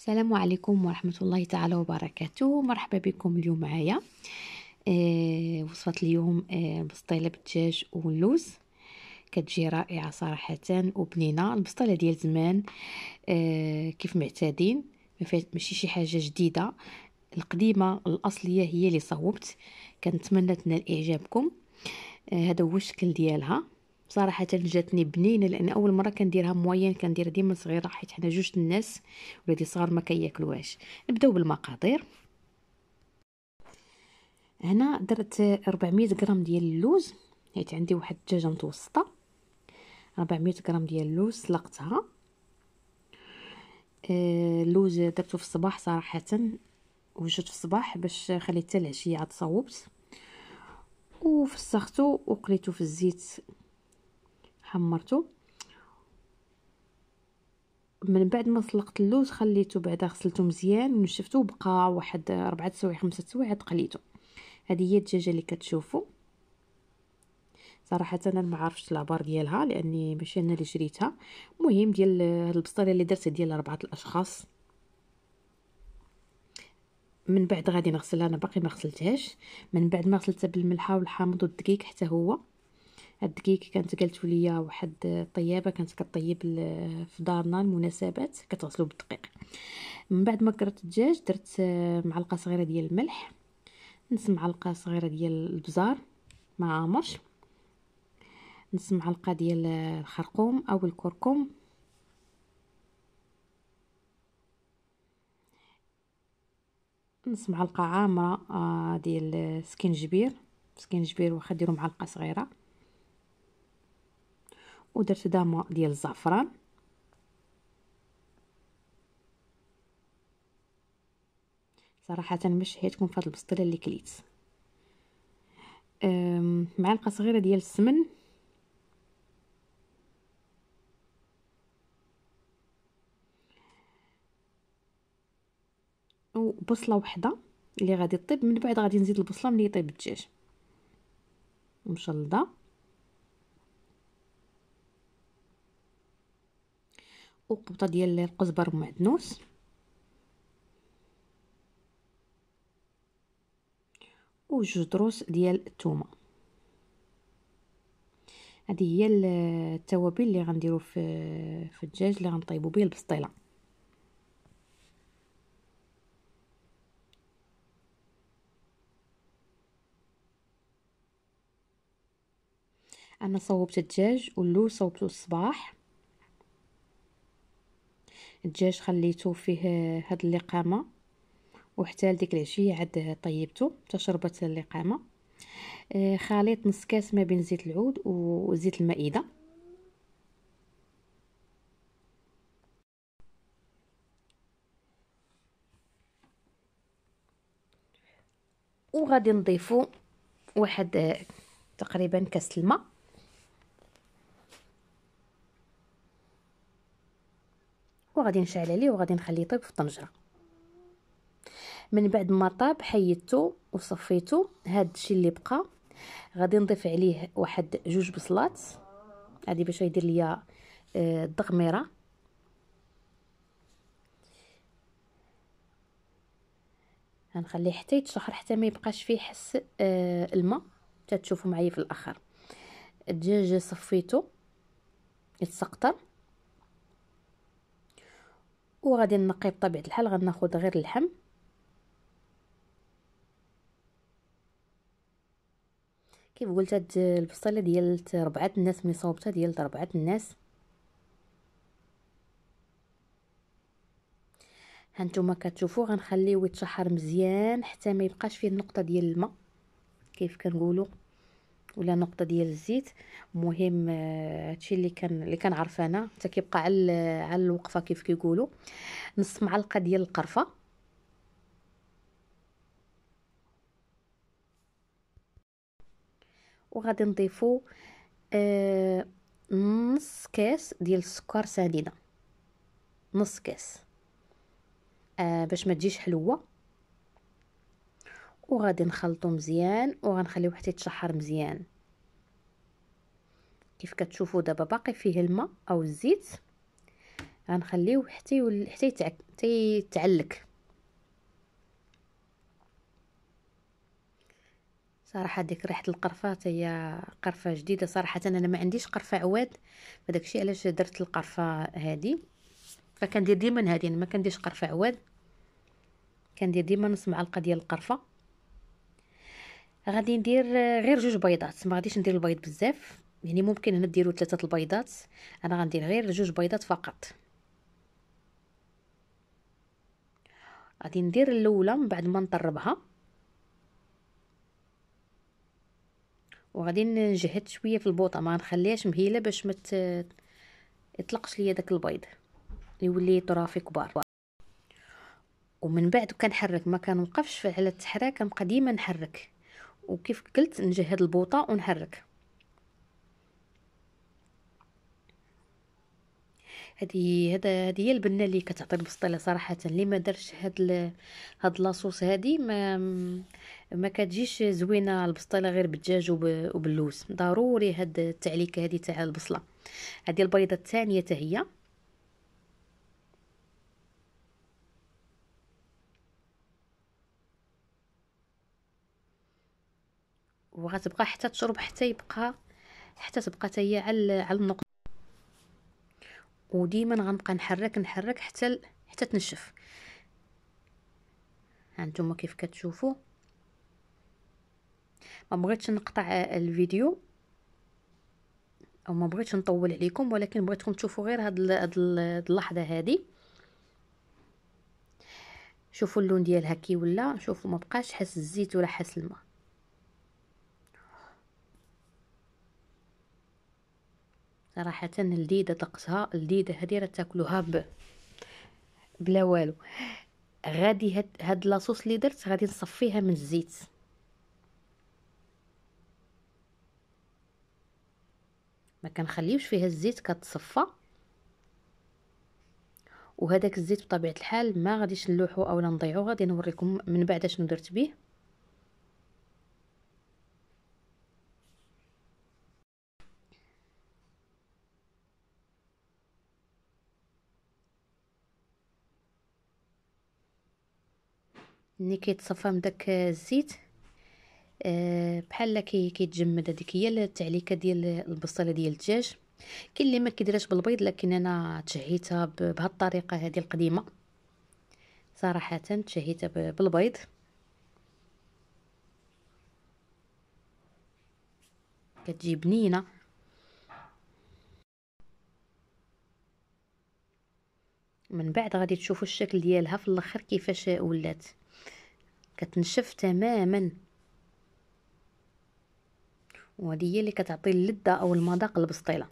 السلام عليكم ورحمة الله تعالى وبركاته مرحبا بكم اليوم معايا آه وصفة اليوم آه بسطيلة بالدجاج واللوز كتجي رائعة صراحة وبنينة البسطيلة ديال زمان آه كيف معتادين ماشي شي حاجة جديدة القديمة الأصلية هي اللي صوبت كنتمنى تنال إعجابكم آه هذا هو الشكل ديالها بصراحه جاتني بنينه لان اول مره كنديرها موين كندير ديما صغيره حيت حنا جوج الناس ولادي صغار ما كياكلوهاش نبداو بالمقادير هنا درت 400 غرام ديال اللوز حيت عندي واحد الدجاجه متوسطه 400 غرام ديال اللوز سلقتها آه، اللوز درتو في الصباح صراحه وجدت في الصباح باش خليت حتى العشيه عاد صوبت وفسختو وقليتو في الزيت حمرته من بعد ما سلقت اللوز خليته بعدا غسلته مزيان ونشفته وبقى واحد ربعة سوايع خمسة سوايع عاد قليته هذه هي الدجاجه اللي كتشوفوا صراحه انا ما عرفتش العبار ديالها لاني ماشي انا اللي شريتها المهم ديال هاد البسطيله اللي درت ديال اربعه الاشخاص من بعد غادي نغسلها انا باقي ما غسلتهاش من بعد ما غسلتها بالملحه والحامض والدقيق حتى هو هاد الدقيق كانت قالتو ليا واحد الطيابه كانت كطيب في دارنا المناسبات كتغسلو بالدقيق من بعد ما كرت الدجاج درت معلقه صغيره ديال الملح نص معلقه صغيره ديال البزار ما عامرش نص معلقه ديال الخرقوم او الكركم نص معلقه عامره آه، ديال سكينجبير سكينجبير واخا ديروا معلقه صغيره ودرت داما ديال الزعفران صراحه باش شهيتكم في هاد البسطيله اللي كليت معلقه صغيره ديال السمن وبصله وحده اللي غادي طيب من بعد غادي نزيد البصله ملي يطيب الدجاج مشلضه وقبطه ديال القزبر والمعدنوس وجوج دروس ديال الثومه هذه هي التوابل اللي غنديرو في في الدجاج اللي غنطيبو به البسطيله انا صوبت الدجاج واللو صوبته الصباح الدجاج خليته فيه هاد اللقامه وحتى لديك العشيه عاد طيبته شربت اللقامه آه، خليط نص كاس ما بين زيت العود وزيت المائده وغادي نضيفو واحد تقريبا كاس الماء وغادي نشعل عليه وغادي نخليه يطيب في الطنجره من بعد ما طاب حيدته وصفيته هذا الشيء اللي بقى غادي نضيف عليه واحد جوج بصلات هادي باش يدير ليا آه، الضغميره غنخليه حتى يتشحر حتى ما يبقاش فيه حس آه، الماء حتى تشوفوا معايا في الاخر الدجاج صفيته يتسقطر وغادي نقي بطبيعه الحال غناخذ غير اللحم كيف قلت هاد البصله ديال ربعه الناس ملي صوبتها ديال ربعه الناس هانتوما كتشوفوا غنخليه يتشحر مزيان حتى ما يبقاش فيه النقطه ديال الماء كيف كنقولوا ولا نقطه ديال الزيت مهم آه، هادشي اللي كان اللي كنعرف انا حتى كيبقى على على الوقفه كيف كيقولوا نص معلقه ديال القرفه وغادي نضيفو آه نص كاس ديال السكر سديده نص كاس آه باش ما تجيش حلوه وغادي نخلطو مزيان وغنخليوه حتى يتشحر مزيان كيف كتشوفوا دابا باقي فيه الماء او الزيت غنخليوه حتى حتى يتعك... حتى يتعلك صراحه ديك ريحه القرفه هي قرفه جديده صراحه انا ما عنديش قرفه عواد فداك الشيء علاش درت القرفه هذه فكندير ديما هذه انا يعني ما كنديرش قرفه عواد كندير ديما نص معلقه ديال القرفه غادي ندير غير جوج بيضات ما غاديش ندير البيض بزاف يعني ممكن هنا ديروا ثلاثه البيضات انا غندير غير جوج بيضات فقط غادي ندير الاولى من بعد ما نطربها وغادي نجهد شويه في البوطه ما نخليهاش مهيله باش ما يطلقش ليا داك البيض يولي طرافي كبار ومن بعد كنحرك ما كنوقفش على التحريك كنبقى ديما نحرك وكيف قلت نجهد البوطه ونحرك هذه هذا هذه هي البنه اللي كتعطي البسطيله صراحه اللي ما درش هاد ال... هاد لاصوص هادي ما ما كتجيش زوينه البسطيله غير بالدجاج وب... وباللوز ضروري هاد التعليكه هادي تاع البصله هذه البيضه الثانيه حتى هي وغتبقى حتى تشرب حتى يبقى حتى تبقى هي على على النقطه وديما غنبقى نحرك نحرك حتى ال... حتى تنشف هانتوما كيف كتشوفوا ما بغيتش نقطع الفيديو او ما بغيتش نطول عليكم ولكن بغيتكم تشوفوا غير هاد اللحظه هذه شوفوا اللون ديالها كي ولا شوفوا ما بقاش حس الزيت ولا حس الماء صراحه لذيذه طقسها لذيذه هذه راه تاكلوها ب بلا والو غادي هاد هاد لاصوص اللي درت غادي نصفيها من الزيت ما كنخليوش فيها الزيت كتصفى وهذاك الزيت بطبيعه الحال ما غاديش نلوحو اولا نضيعو غادي نوريكم من بعد شنو درت به ملي كيتصفى من داك الزيت آه، بحال كي كيتجمد هذيك هي التعليكه ديال البصله ديال الدجاج كاين اللي ما كيديرهاش بالبيض لكن انا تشهيتها بهذه الطريقه هذه القديمه صراحه تشهيتها بالبيض كتجي بنينه من بعد غادي تشوفوا الشكل ديالها في الاخر كيفاش ولات كتنشف تماما وهذه هي اللي كتعطي اللذة او المذاق البسطيله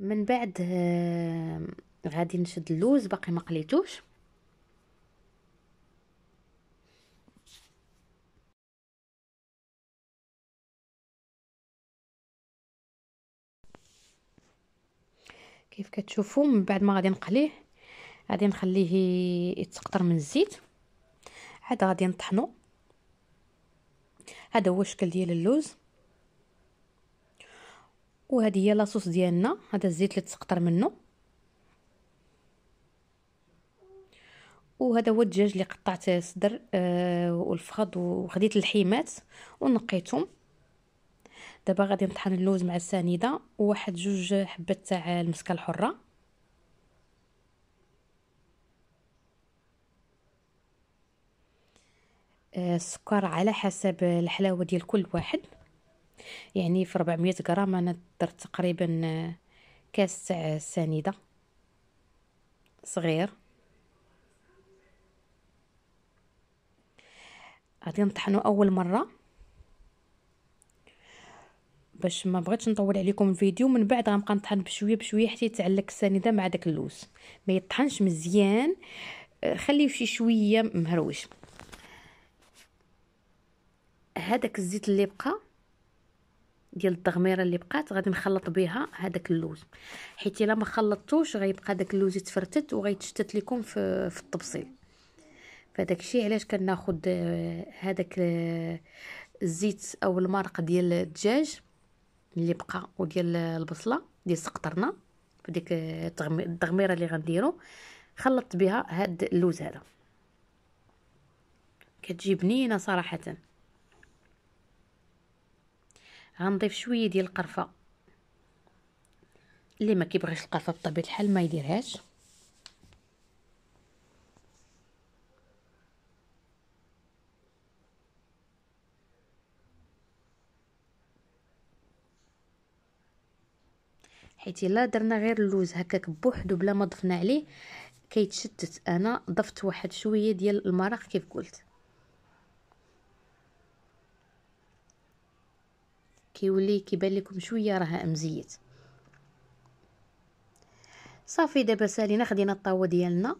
من بعد آه، غادي نشد اللوز باقي ما قليتوش كيف كتشوفوا من بعد ما غادي نقليه غادي نخليه يتقطر من الزيت عاد غادي نطحنو هذا هو الشكل ديال اللوز وهذه هي لاصوص ديالنا هذا الزيت اللي تسقطر منه وهذا هو الدجاج اللي قطعت صدر آه والفخذ وخديت الحيمات ونقيتهم دابا غادي نطحن اللوز مع السنيده وواحد جوج حبات تاع المسكه الحره آه، السكر على حسب الحلاوه ديال كل واحد يعني في 400 غرام انا درت تقريبا آه، كاس تاع السنيده صغير غادي نطحنو اول مره باش ما بغيتش نطول عليكم الفيديو من بعد غنبقى نطحن بشويه بشويه حتى يتعلق السنيده مع داك اللوز ما يطحنش مزيان آه، خليه شي شويه مهروش هذاك الزيت اللي بقى ديال التغميره اللي بقات غادي نخلط بها هذاك اللوز حيت الا ما خلطتوش غيبقى داك اللوز يتفرتت وغيتشتت لكم في, في الطبسيل فداك الشيء علاش كناخذ آه، هذاك آه، الزيت او المرق ديال الدجاج اللي بقى وديال البصله سقطرنا السقطرنه وديك التغميره اللي غنديرو خلطت بها هاد اللوز هذا كتجي بنينه صراحه غنضيف شويه ديال القرفه اللي ما كيبغيش القرفه بطبيعه الحال ما يديرهاش حيت الا درنا غير اللوز هكاك بوحدو بلا ما ضفنا عليه كيتشتت انا ضفت واحد شويه ديال المرق كيف قلت كيولي كيبان لكم شويه راه مزيت صافي دابا سالينا خدينا الطاوه ديالنا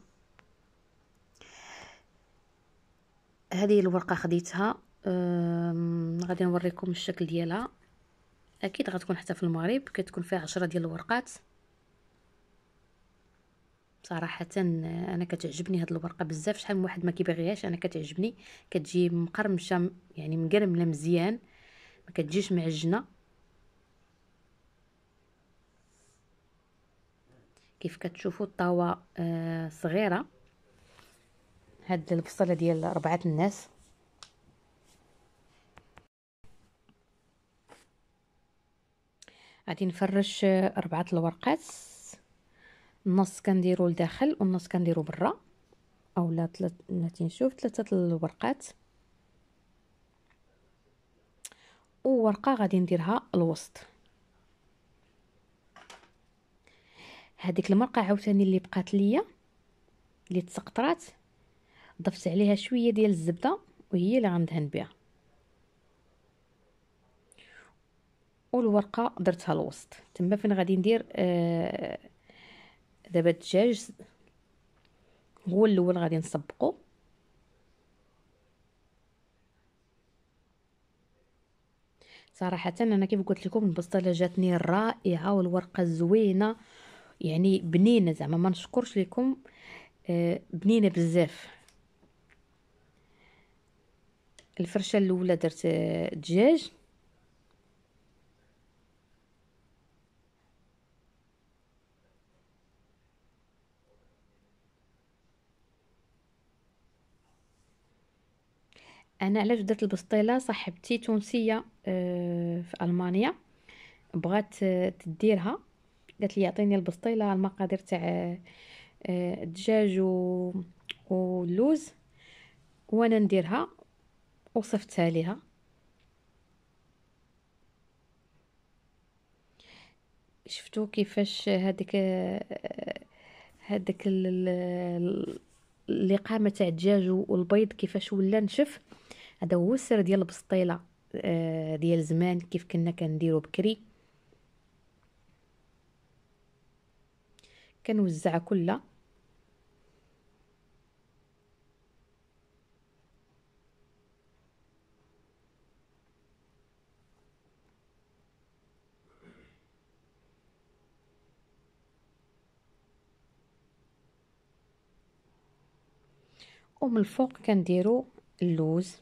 هذه الورقه خديتها غادي نوريكم الشكل ديالها اكيد غتكون حتى في المغرب كتكون فيها عشرة ديال الورقات صراحه انا كتعجبني هاد الورقه بزاف شحال من واحد ما كيبغيهاش انا كتعجبني كتجي مقرمشه يعني مقرمله مزيان ما كتجيش معجنه كيف كتشوفوا الطاوه آه صغيره هاد البصله ديال ربعه الناس غادي نفرش أربعة الورقات النص كنديرو لداخل والنص كنديرو برا اولا ثلاث بناتي نشوف ثلاثه الورقات وورقه غادي نديرها الوسط هذيك المرقه عاوتاني اللي بقات ليا اللي تسقطرات ضفت عليها شويه ديال الزبده وهي اللي غندهن بها والورقه درتها الوسط تما فين غادي ندير آه دابا الدجاج هو الاول غادي نسبقو صراحه انا كيف قلت لكم البسطيله جاتني رائعه والورقه زوينه يعني بنينه زعما ما نشكرش لكم آه بنينه بزاف الفرشه الاولى درت آه، دجاج انا علاش درت البسطيله صاحبتي تونسيه آه، في المانيا بغات آه، تديرها قالت لي يعطيني البسطيله المقادير تاع آه، الدجاج و... واللوز وانا نديرها وصفتها ليها شفتو كيفاش هذيك هذاك اللقامه تاع الدجاج والبيض كيفاش ولا نشف هذا هو السر ديال البسطيله آه، ديال زمان كيف كنا كنديرو بكري كنوزع كلها ومن الفوق كنديرو اللوز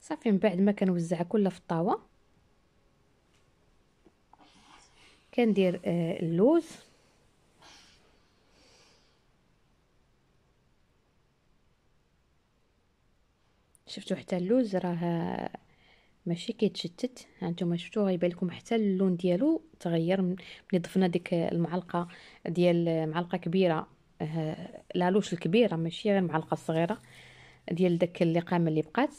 صافي من بعد ما كنوزع كلها في الطاوه كندير آه، اللوز شفتوا حتى اللوز راه ماشي كيتشتت هانتوما شفتوا غيبان لكم حتى اللون ديالو تغير ملي ضفنا ديك المعلقه ديال معلقه كبيره لالوش الكبيره ماشي غير معلقه صغيره ديال داك اللقامه اللي بقات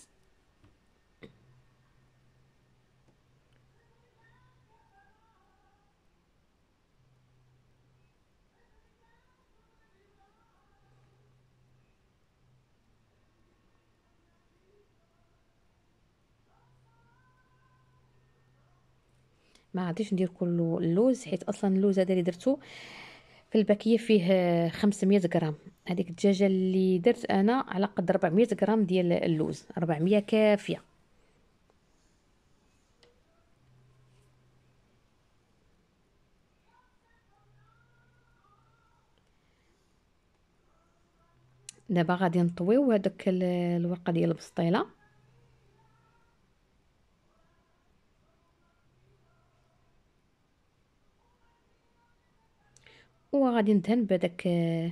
ما عاديش ندير كله اللوز حيت اصلا اللوز هذا اللي درته في الباكيه فيه 500 غرام هذيك الدجاجه اللي درت انا على قد 400 غرام ديال اللوز 400 كافيه دابا غادي نطويو هذاك الورقه ديال البسطيله وغادي ندهن بداك آه،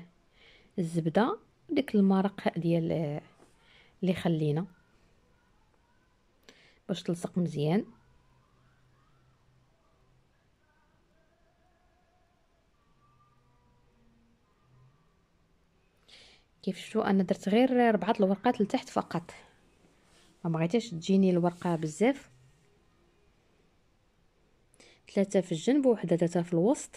الزبده ديك المرق ديال اللي آه، خلينا باش تلصق مزيان كيف شو انا درت غير ربعه الورقات لتحت فقط ما بغيتش تجيني الورقه بزاف ثلاثه في الجنب وحده ثلاثه في الوسط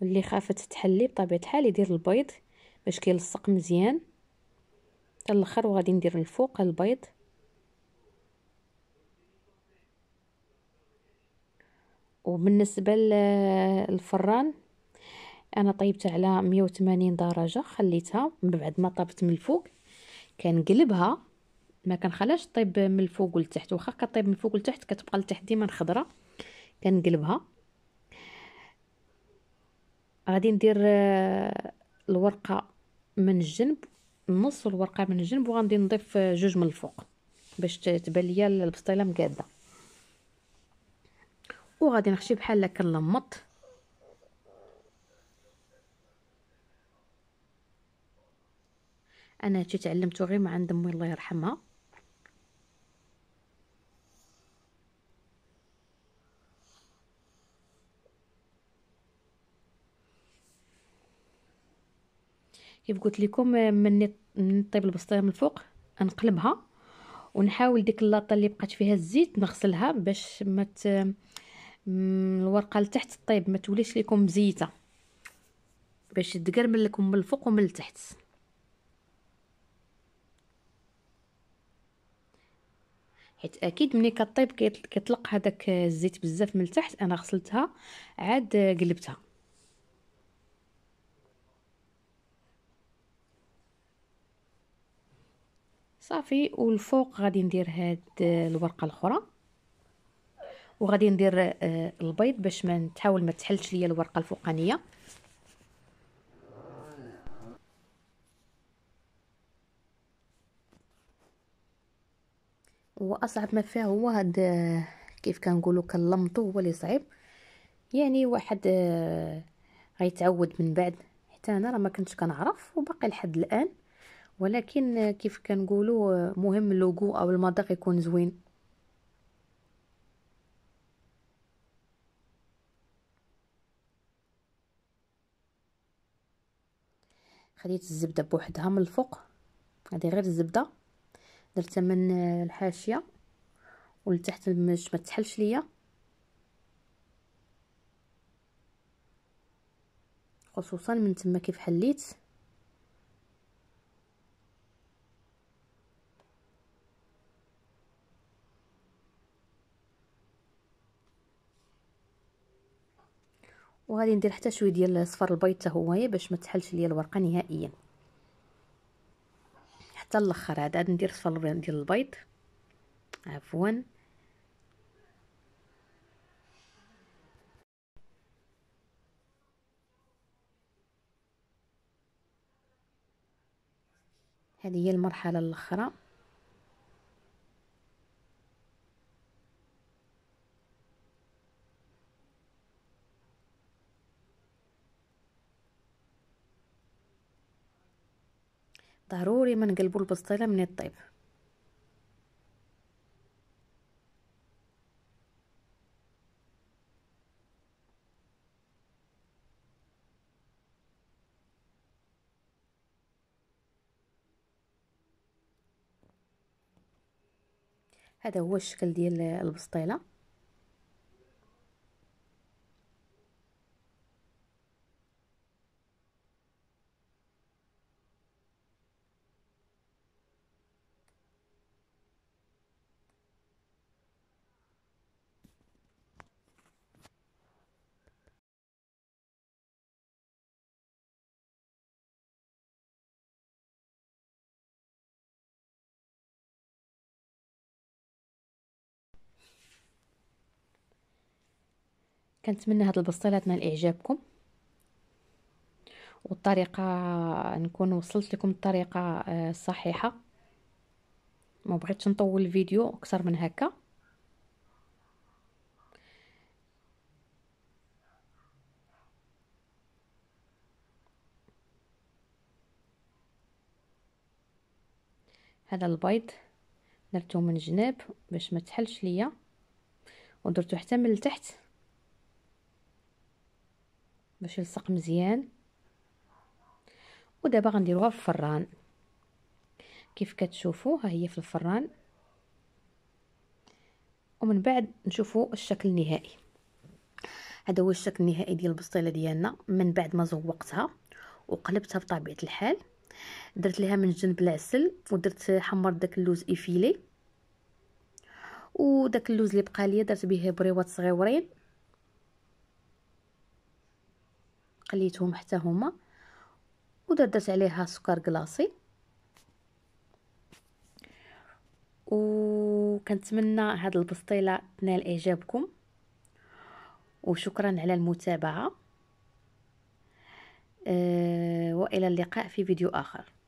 واللي خافت تحلي بطبيعه الحال يدير البيض باش كيلصق مزيان حتى الاخر وغادي ندير الفوق البيض وبالنسبه للفران انا طيبت على 180 درجه خليتها من بعد ما طابت من الفوق كنقلبها ما كنخلاش طيب من الفوق والتحت واخا كطيب من الفوق والتحت كتبقى لتحت ديما خضره كنقلبها غادي ندير آه، الورقه من الجنب نص الورقه من الجنب وغادي نضيف آه، جوج من الفوق باش تبان ليا البسطيله مقاده وغادي نخشي بحال هكا نلمط انا هادشي تعلمتو غير من عند امي الله يرحمها كيف قلت لكم مني نطيب البسطيله من الفوق نقلبها ونحاول ديك اللاطه اللي بقات فيها الزيت نغسلها باش ما مت... الورقه لتحت طيب ما توليش لكم مزيته باش تقرمل لكم من الفوق ومن التحت حيت اكيد ملي كطيب كيطلق هذاك الزيت بزاف من التحت انا غسلتها عاد قلبتها صافي والفوق غادي ندير هاد آه، الورقه الاخرى وغادي ندير آه، البيض باش ما تحاول ما تحلش ليا الورقه الفوقانيه واصعب ما فيها هو هاد آه، كيف كنقولوا كنلمطو هو اللي صعيب يعني واحد غيتعود من بعد حتى انا راه ما كنتش كنعرف وباقي لحد الان ولكن كيف كنقولوا مهم اللوغو او المذاق يكون زوين خديت الزبده بوحدها من الفوق هذه غير الزبده درتها من الحاشيه ولتحت باش ما تحلش ليا خصوصا من تما كيف حليت وغادي ندير حتى شويه ديال الصفر البيض حتى هويا باش ما تحلش ليا الورقه نهائيا حتى الاخر عاد غادي ندير صفر ديال البيض عفوا هذه هي المرحله الاخيره ضروري ما نقلبوا البسطيله من الطيب هذا هو الشكل ديال البسطيله كنتمنى هاد البسطيله تنال اعجابكم والطريقه نكون وصلت لكم الطريقه آه، الصحيحه ما بغيتش نطول الفيديو اكثر من هكا هذا البيض درته من جناب باش ما تحلش ليا ودرته حتى من التحت باش يلصق مزيان ودابا غنديروها في الفران كيف كتشوفوا ها هي في الفران ومن بعد نشوفوا الشكل النهائي هذا هو الشكل النهائي ديال البسطيله ديالنا من بعد ما زوقتها وقلبتها بطبيعه الحال درت لها من الجنب العسل ودرت حمرت داك اللوز افيلي وداك اللوز اللي بقى ليا درت به بريوات صغيورين قليتهم حتى هما ودرت عليها سكر كلاصي وكنتمنى هاد البسطيله تنال اعجابكم وشكرا على المتابعه أه والى اللقاء في فيديو اخر